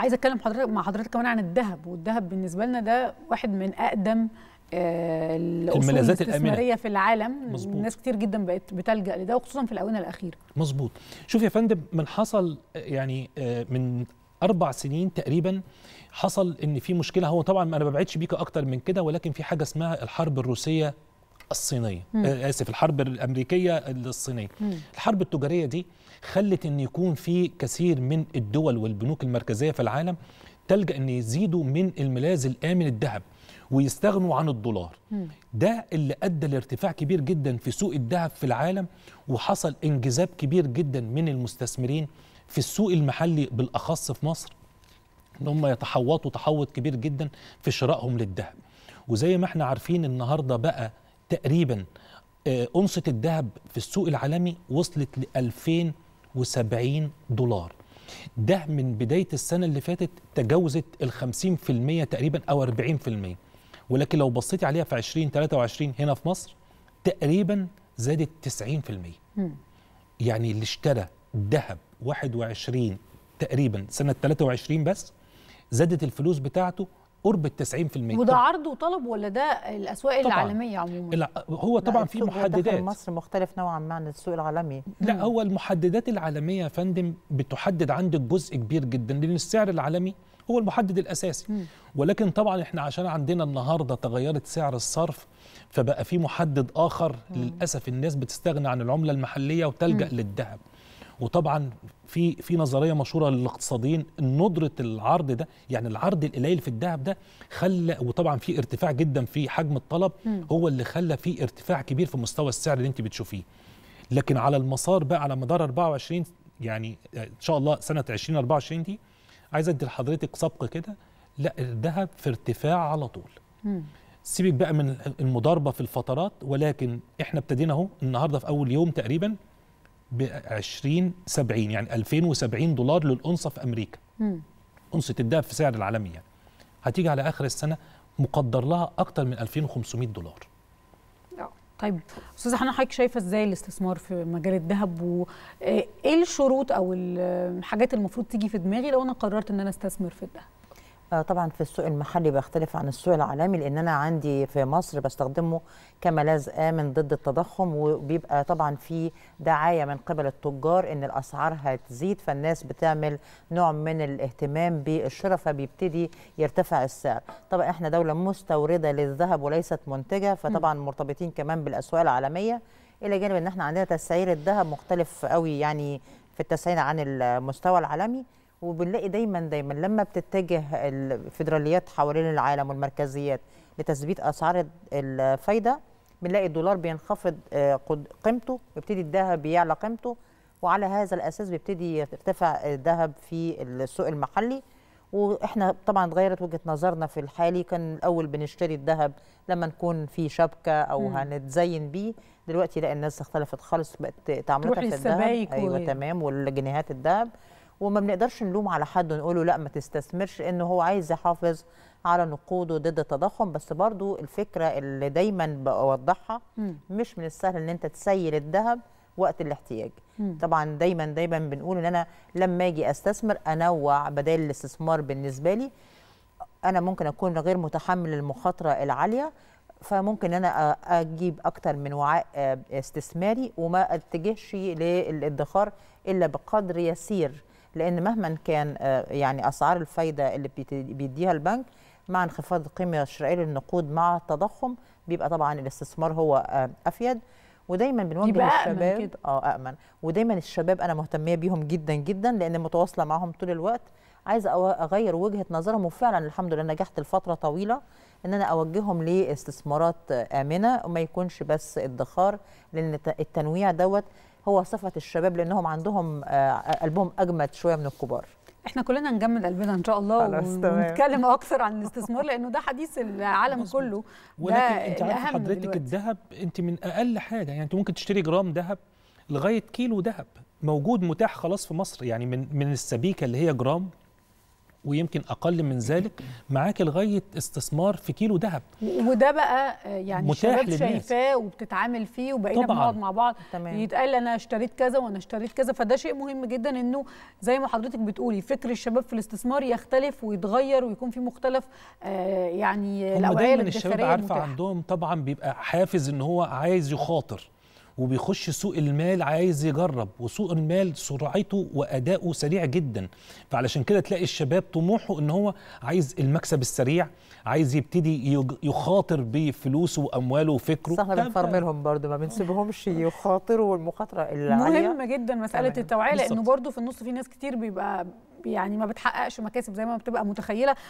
عايزه اتكلم حضرتك مع حضرتك كمان عن الذهب والذهب بالنسبه لنا ده واحد من اقدم آه، الاصول الاستثماريه الأمينة. في العالم مزبوط. ناس كتير جدا بقت بتلجا لده وخصوصا في الاونه الاخيره مظبوط شوف يا فندم من حصل آه، يعني آه، من اربع سنين تقريبا حصل ان في مشكله هو طبعا انا ما ببعدش بيك اكتر من كده ولكن في حاجه اسمها الحرب الروسيه الصينيه مم. آه، اسف الحرب الامريكيه الصينيه مم. الحرب التجاريه دي خلت ان يكون في كثير من الدول والبنوك المركزيه في العالم تلجا ان يزيدوا من الملاذ الامن الذهب ويستغنوا عن الدولار مم. ده اللي ادى لارتفاع كبير جدا في سوق الذهب في العالم وحصل انجذاب كبير جدا من المستثمرين في السوق المحلي بالاخص في مصر ان هم يتحوطوا تحوط كبير جدا في شرائهم للذهب وزي ما احنا عارفين النهارده بقى تقريبا آه، أنصة الذهب في السوق العالمي وصلت ل 2070 دولار ده من بداية السنة اللي فاتت تجاوزت ال 50% تقريبا أو 40% ولكن لو بصيتي عليها في 2023 هنا في مصر تقريبا زادت 90% يعني اللي اشترى ذهب 21 تقريبا سنة 23 بس زادت الفلوس بتاعته قرب ال 90% وده عرض وطلب ولا ده الاسواق طبعًا. العالميه عموما؟ لا هو طبعا في محددات مصر مختلف نوعا ما عن السوق العالمي لا هو المحددات العالميه يا فندم بتحدد عندك جزء كبير جدا لان السعر العالمي هو المحدد الاساسي مم. ولكن طبعا احنا عشان عندنا النهارده تغيرت سعر الصرف فبقى في محدد اخر مم. للاسف الناس بتستغنى عن العمله المحليه وتلجا للذهب وطبعا في في نظريه مشهوره للاقتصاديين ندره العرض ده يعني العرض القليل في الذهب ده خلى وطبعا في ارتفاع جدا في حجم الطلب هو اللي خلى في ارتفاع كبير في مستوى السعر اللي انت بتشوفيه لكن على المسار بقى على مدار 24 يعني ان شاء الله سنه 2024 دي عايز ادي لحضرتك سبق كده لا الذهب في ارتفاع على طول سيبك بقى من المضاربه في الفترات ولكن احنا ابتدينا اهو النهارده في اول يوم تقريبا ب 20 70 يعني 2070 دولار للأنصة في أمريكا مم. أنصة الذهب في سعر العالمي يعني هتيجي على آخر السنة مقدر لها أكتر من 2500 دولار طيب استاذه حنان حضرتك شايفه ازاي الاستثمار في مجال الذهب وايه آه، الشروط او الحاجات المفروض تيجي في دماغي لو انا قررت ان انا استثمر في الذهب آه، طبعا في السوق المحلي بيختلف عن السوق العالمي لان انا عندي في مصر بستخدمه كملاذ امن ضد التضخم وبيبقى طبعا في دعايه من قبل التجار ان الاسعار هتزيد فالناس بتعمل نوع من الاهتمام بالشراء فبيبتدي يرتفع السعر طبعا احنا دوله مستورده للذهب وليست منتجه فطبعا مرتبطين كمان بالاسواق العالميه الى جانب ان احنا عندنا تسعير الذهب مختلف قوي يعني في التسعير عن المستوى العالمي وبنلاقي دايما دايما لما بتتجه الفيدراليات حوالين العالم والمركزيات لتثبيت اسعار الفايده بنلاقي الدولار بينخفض آه، قيمته ويبتدي الذهب يعلى قيمته وعلى هذا الاساس بيبتدي يرتفع الذهب في السوق المحلي واحنا طبعا اتغيرت وجهه نظرنا في الحالي كان الاول بنشتري الذهب لما نكون في شبكه او مم. هنتزين بيه دلوقتي لا الناس اختلفت خالص بقت تعاملاتها في الذهب ايوه تمام والجنيهات الذهب وما بنقدرش نلوم على حد ونقول له لا ما تستثمرش انه هو عايز يحافظ على نقوده ضد التضخم بس برضو الفكره اللي دايما بوضحها مش من السهل ان انت تسيل الذهب وقت الاحتياج مم. طبعا دايما دايما بنقول ان انا لما اجي استثمر انوع بدائل الاستثمار بالنسبه لي انا ممكن اكون غير متحمل المخاطره العاليه فممكن انا اجيب اكتر من وعاء آه، استثماري وما اتجهش للادخار الا بقدر يسير لان مهما كان آه، يعني اسعار الفايده اللي بيديها البنك مع انخفاض القيمه الشرائيه للنقود مع التضخم بيبقى طبعا الاستثمار هو آه، افيد ودايما بنوجه الشباب اه امن ودايما الشباب انا مهتميه بيهم جدا جدا لان متواصله معاهم طول الوقت عايزه اغير وجهه نظرهم وفعلا الحمد لله نجحت لفتره طويله ان انا اوجههم لاستثمارات امنه وما يكونش بس ادخار لان التنويع دوت هو صفه الشباب لانهم عندهم قلبهم آه، اجمد شويه من الكبار احنا كلنا نجمد قلبنا ان شاء الله ونتكلم اكثر عن الاستثمار لانه ده حديث العالم مزبوط. كله ولكن انت عارفه حضرتك الذهب انت من اقل حاجه يعني انت ممكن تشتري جرام ذهب لغايه كيلو ذهب موجود متاح خلاص في مصر يعني من من السبيكه اللي هي جرام ويمكن اقل من ذلك معاك لغايه استثمار في كيلو ذهب وده بقى يعني الشباب شايفاه وبتتعامل فيه وبقينا بنقعد مع بعض تمام. يتقال انا اشتريت كذا وانا اشتريت كذا فده شيء مهم جدا انه زي ما حضرتك بتقولي فكر الشباب في الاستثمار يختلف ويتغير ويكون في مختلف آه، يعني الاوائل الدفاعيه الشباب عارفه عندهم طبعا بيبقى حافز ان هو عايز يخاطر وبيخش سوق المال عايز يجرب وسوق المال سرعته وأداؤه سريع جدا فعلشان كده تلاقي الشباب طموحه ان هو عايز المكسب السريع عايز يبتدي يخاطر بفلوسه وامواله وفكره صح بنفرملهم برضه ما بنسيبهمش يخاطروا والمخاطره العاليه مهمه جدا مساله التوعيه لانه برضه في النص في ناس كتير بيبقى يعني ما بتحققش مكاسب زي ما بتبقى متخيله